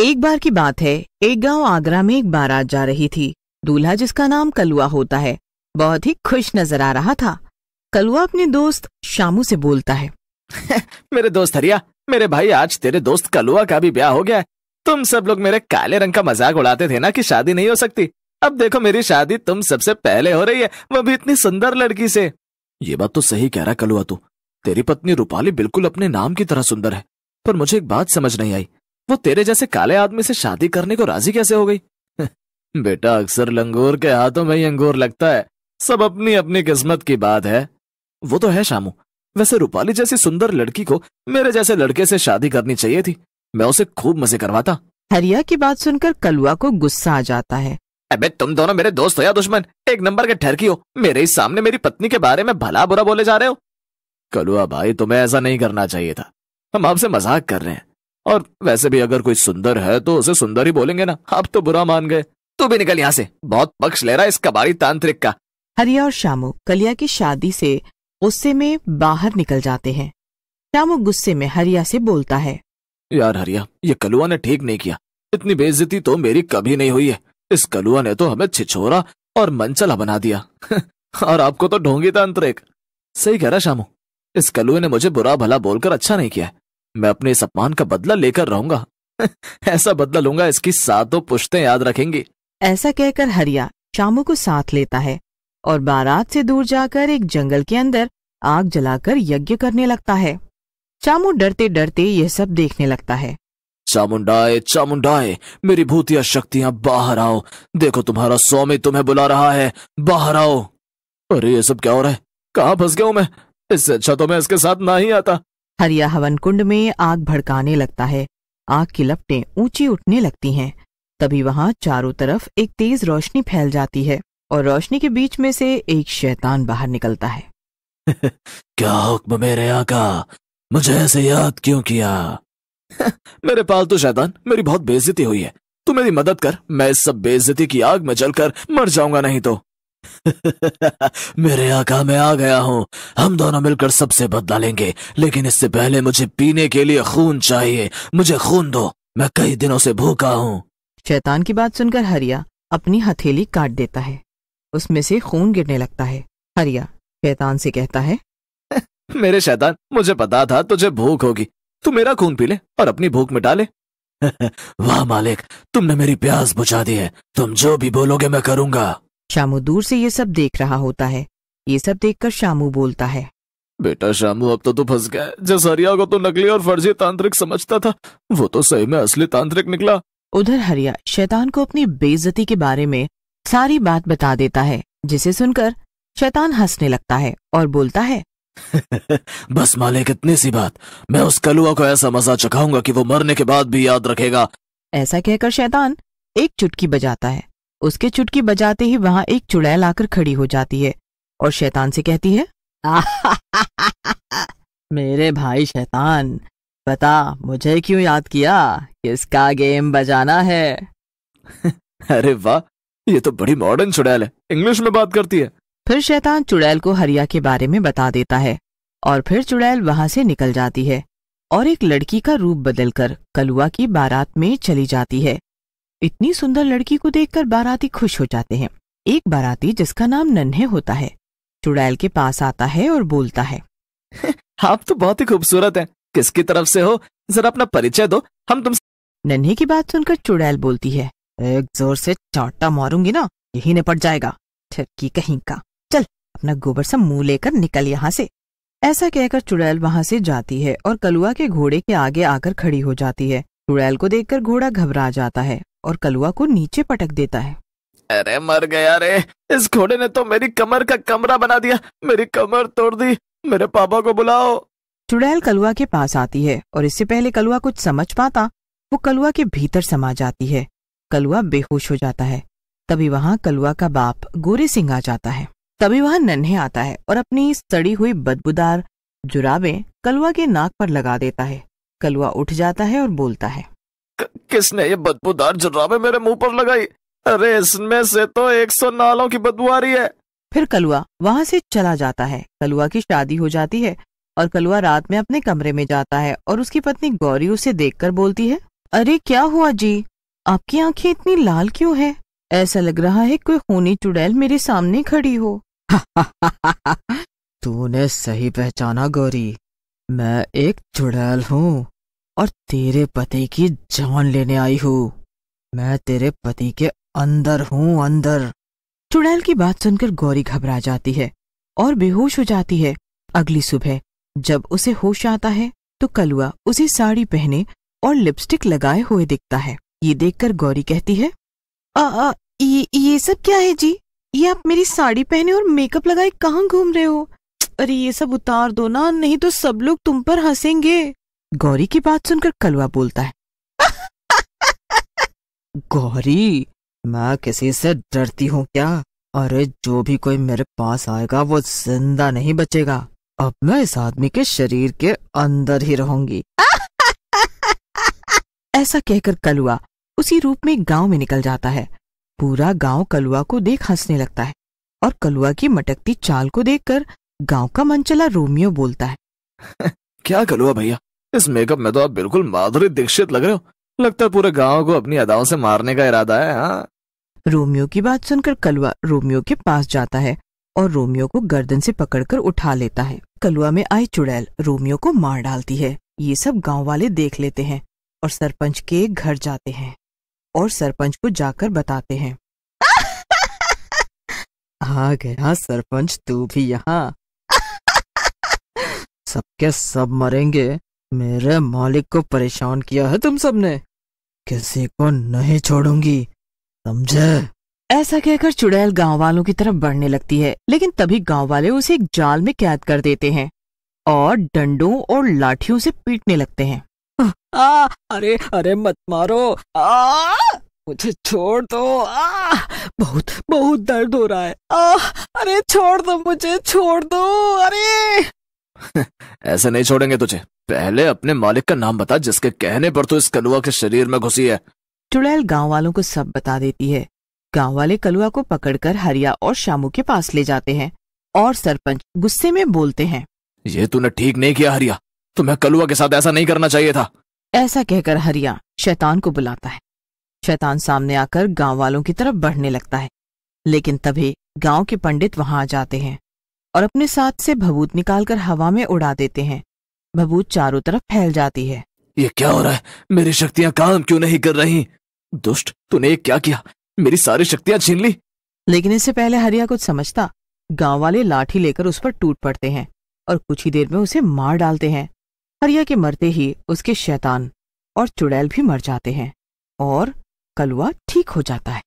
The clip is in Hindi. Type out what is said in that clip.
एक बार की बात है एक गांव आगरा में एक बारात जा रही थी दूल्हा जिसका नाम कलुआ होता है बहुत ही खुश नजर आ रहा था कलुआ अपने दोस्त शामू से बोलता है मेरे दोस्त हरिया मेरे भाई आज तेरे दोस्त कलुआ का भी ब्याह हो गया तुम सब लोग मेरे काले रंग का मजाक उड़ाते थे ना कि शादी नहीं हो सकती अब देखो मेरी शादी तुम सबसे पहले हो रही है वो भी इतनी सुंदर लड़की से ये बात तो सही कह रहा कलुआ तू तेरी पत्नी रूपाली बिल्कुल अपने नाम की तरह सुंदर है पर मुझे एक बात समझ नहीं आई वो तेरे जैसे काले आदमी से शादी करने को राजी कैसे हो गई बेटा अक्सर लंगूर के हाथों में ही अंगूर लगता है सब अपनी अपनी किस्मत की बात है वो तो है शामू वैसे रूपाली जैसी सुंदर लड़की को मेरे जैसे लड़के से शादी करनी चाहिए थी मैं उसे खूब मजे करवाता हरिया की बात सुनकर कलुआ को गुस्सा आ जाता है अबे तुम दोनों मेरे दोस्त हो या दुश्मन एक नंबर के ठहरकी हो मेरे ही सामने मेरी पत्नी के बारे में भला बुरा बोले जा रहे हो कलुआ भाई तुम्हें ऐसा नहीं करना चाहिए था हम आपसे मजाक कर रहे हैं और वैसे भी अगर कोई सुंदर है तो उसे सुंदर ही बोलेंगे ना आप तो बुरा मान गए तू भी निकल यहाँ से बहुत पक्ष ले रहा है इस कबाड़ी तांत्रिक का हरिया और शामू कलिया की शादी से गुस्से में बाहर निकल जाते हैं श्यामू गुस्से में हरिया से बोलता है यार हरिया ये कलुआ ने ठीक नहीं किया इतनी बेइज्जती तो मेरी कभी नहीं हुई है इस कलुआ ने तो हमें छिछोरा और मनचला बना दिया और आपको तो ढोंगी तांत्रिक सही कह रहा शामू इस कलुए ने मुझे बुरा भला बोलकर अच्छा नहीं किया मैं अपने इस अपमान का बदला लेकर रहूंगा ऐसा बदला लूंगा इसकी सातों पुश्तें याद रखेंगी ऐसा कहकर हरिया शामू को साथ लेता है और बारात से दूर जाकर एक जंगल के अंदर आग जलाकर यज्ञ करने लगता है चामू डरते डरते यह सब देखने लगता है चामुंडाए चामुंडाए मेरी भूतिया शक्तियां बाहर आओ देखो तुम्हारा स्वामी तुम्हें बुला रहा है बाहर आओ अरे ये सब क्या हो रहा है कहाँ फंस गया हूं मैं इससे अच्छा तो मैं इसके साथ ना ही आता हरिया हवन कुंड में आग भड़काने लगता है आग की लपटें ऊंची उठने लगती हैं तभी वहां चारों तरफ एक तेज रोशनी फैल जाती है और रोशनी के बीच में से एक शैतान बाहर निकलता है क्या हुक्म मेरे आका मुझे ऐसे याद क्यों किया मेरे पाल तो शैतान मेरी बहुत बेइज्जती हुई है तू मेरी मदद कर मैं इस सब बेइज्जती की आग में जलकर मर जाऊंगा नहीं तो मेरे आका मैं आ गया हूँ हम दोनों मिलकर सबसे बदला लेंगे लेकिन इससे पहले मुझे पीने के लिए खून चाहिए मुझे खून दो मैं कई दिनों से भूखा हूँ शैतान की बात सुनकर हरिया अपनी हथेली काट देता है उसमें से खून गिरने लगता है हरिया शैतान से कहता है मेरे शैतान मुझे पता था तुझे भूख होगी तू मेरा खून पी ले और अपनी भूख मिटा ले वाह मालिक तुमने मेरी प्यास बुझा दी है तुम जो भी बोलोगे मैं करूंगा शामू दूर से ये सब देख रहा होता है ये सब देखकर शामू बोलता है बेटा शामू अब तो तू फंस गया जिस हरिया को तो नकली और फर्जी तांत्रिक समझता था वो तो सही में असली तांत्रिक निकला उधर हरिया शैतान को अपनी बेइज्जती के बारे में सारी बात बता देता है जिसे सुनकर शैतान हंसने लगता है और बोलता है बस मालिक इतनी सी बात मैं उस कलुआ को ऐसा मजा चखाऊंगा कि वो मरने के बाद भी याद रखेगा ऐसा कहकर शैतान एक चुटकी बजाता है उसके चुटकी बजाते ही वहां एक चुड़ैल आकर खड़ी हो जाती है और शैतान से कहती है मेरे भाई शैतान बता मुझे क्यों याद किया किसका गेम बजाना है अरे वाह ये तो बड़ी मॉडर्न चुड़ैल है इंग्लिश में बात करती है फिर शैतान चुड़ैल को हरिया के बारे में बता देता है और फिर चुड़ैल वहां से निकल जाती है और एक लड़की का रूप बदलकर कलुआ की बारात में चली जाती है इतनी सुंदर लड़की को देखकर बाराती खुश हो जाते हैं एक बाराती जिसका नाम नन्हे होता है चुड़ैल के पास आता है और बोलता है आप तो बहुत ही खूबसूरत हैं किसकी तरफ से हो जरा अपना परिचय दो हम तुम नन्हे की बात सुनकर चुड़ैल बोलती है एक जोर से चाटा मारूंगी ना यही निपट जाएगा ठिपकी कहीं का चल अपना गोबर सा मुंह लेकर निकल यहाँ से ऐसा कहकर चुड़ैल वहाँ से जाती है और कलुआ के घोड़े के आगे आकर खड़ी हो जाती है चुड़ैल को देखकर घोड़ा घबरा जाता है और कलुआ को नीचे पटक देता है अरे मर गया रे इस घोड़े ने तो मेरी कमर का कमरा बना दिया मेरी कमर तोड़ दी मेरे पापा को बुलाओ चुड़ैल कलुआ के पास आती है और इससे पहले कलुआ कुछ समझ पाता वो कलुआ के भीतर समा जाती है कलुआ बेहोश हो जाता है तभी वहाँ कलुआ का बाप गोरे सिंह आ जाता है तभी वहाँ नन्हे आता है और अपनी सड़ी हुई बदबूदार जुराबे कलुआ के नाक पर लगा देता है कलुआ उठ जाता है और बोलता है किसने ये बदबूदार जुर्राबे मेरे मुंह पर लगाई अरे इसमें से तो एक सौ नालों की बदबू आ रही है फिर कलुआ वहाँ से चला जाता है कलुआ की शादी हो जाती है और कलुआ रात में अपने कमरे में जाता है और उसकी पत्नी गौरी उसे कर बोलती है अरे क्या हुआ जी आपकी आंखें इतनी लाल क्यों है ऐसा लग रहा है कोई खूनी चुड़ैल मेरे सामने खड़ी हो तूने सही पहचाना गौरी मैं एक चुड़ैल हूँ और तेरे पति की जान लेने आई हूँ मैं तेरे पति के अंदर हूँ अंदर चुड़ैल की बात सुनकर गौरी घबरा जाती है और बेहोश हो जाती है अगली सुबह जब उसे होश आता है तो कलुआ उसे साड़ी पहने और लिपस्टिक लगाए हुए दिखता है ये देखकर गौरी कहती है आ, आ, ये, ये सब क्या है जी ये आप मेरी साड़ी पहने और मेकअप लगाए कहाँ घूम रहे हो अरे ये सब उतार दो ना नहीं तो सब लोग तुम पर हंसेंगे गौरी की बात सुनकर कलवा बोलता है गौरी मैं किसी से डरती हूँ क्या अरे जो भी कोई मेरे पास आएगा वो जिंदा नहीं बचेगा अब मैं इस आदमी के शरीर के अंदर ही रहूंगी ऐसा कहकर कलुआ उसी रूप में गांव में निकल जाता है पूरा गांव कलुआ को देख हंसने लगता है और कलुआ की मटकती चाल को देखकर गांव का मनचला रोमियो बोलता है क्या कलुआ भैया इस मेकअप में तो आप बिल्कुल माधुरी दीक्षित लग रहे हो लगता है पूरे गांव को अपनी अदाओं से मारने का इरादा है हाँ रोमियो की बात सुनकर कलवा रोमियो के पास जाता है और रोमियो को गर्दन से पकड़कर उठा लेता है कलुआ में आई चुड़ैल रोमियो को मार डालती है ये सब गांव वाले देख लेते हैं और सरपंच के घर जाते हैं और सरपंच को जाकर बताते हैं आ गया सरपंच तू भी यहाँ सबके सब मरेंगे मेरे मालिक को परेशान किया है तुम सबने किसी को नहीं छोड़ूंगी समझे ऐसा कहकर चुड़ैल गांव वालों की तरफ बढ़ने लगती है लेकिन तभी गांव वाले उसे एक जाल में कैद कर देते हैं और डंडों और लाठियों से पीटने लगते हैं आ, अरे अरे मत मारो आ, मुझे छोड़ दो आ, बहुत बहुत दर्द हो रहा है आ, अरे छोड़ दो मुझे छोड़ दो अरे ऐसे नहीं छोड़ेंगे तुझे पहले अपने मालिक का नाम बता जिसके कहने पर तू इस कलुआ के शरीर में घुसी है चुड़ैल गांव वालों को सब बता देती है गांव वाले कलुआ को पकड़कर हरिया और शामू के पास ले जाते हैं और सरपंच गुस्से में बोलते हैं ये तूने ठीक नहीं किया हरिया तुम्हें कलुआ के साथ ऐसा नहीं करना चाहिए था ऐसा कहकर हरिया शैतान को बुलाता है शैतान सामने आकर गांव वालों की तरफ बढ़ने लगता है लेकिन तभी गांव के पंडित वहां आ जाते हैं और अपने साथ से भभूत निकालकर हवा में उड़ा देते हैं भभूत चारों तरफ फैल जाती है ये क्या हो रहा है मेरी शक्तियाँ काम क्यों नहीं कर रही दुष्ट तूने क्या किया मेरी सारी शक्तियाँ छीन ली लेकिन इससे पहले हरिया कुछ समझता गांव वाले लाठी लेकर उस पर टूट पड़ते हैं और कुछ ही देर में उसे मार डालते हैं हरिया के मरते ही उसके शैतान और चुड़ैल भी मर जाते हैं और कलुआ ठीक हो जाता है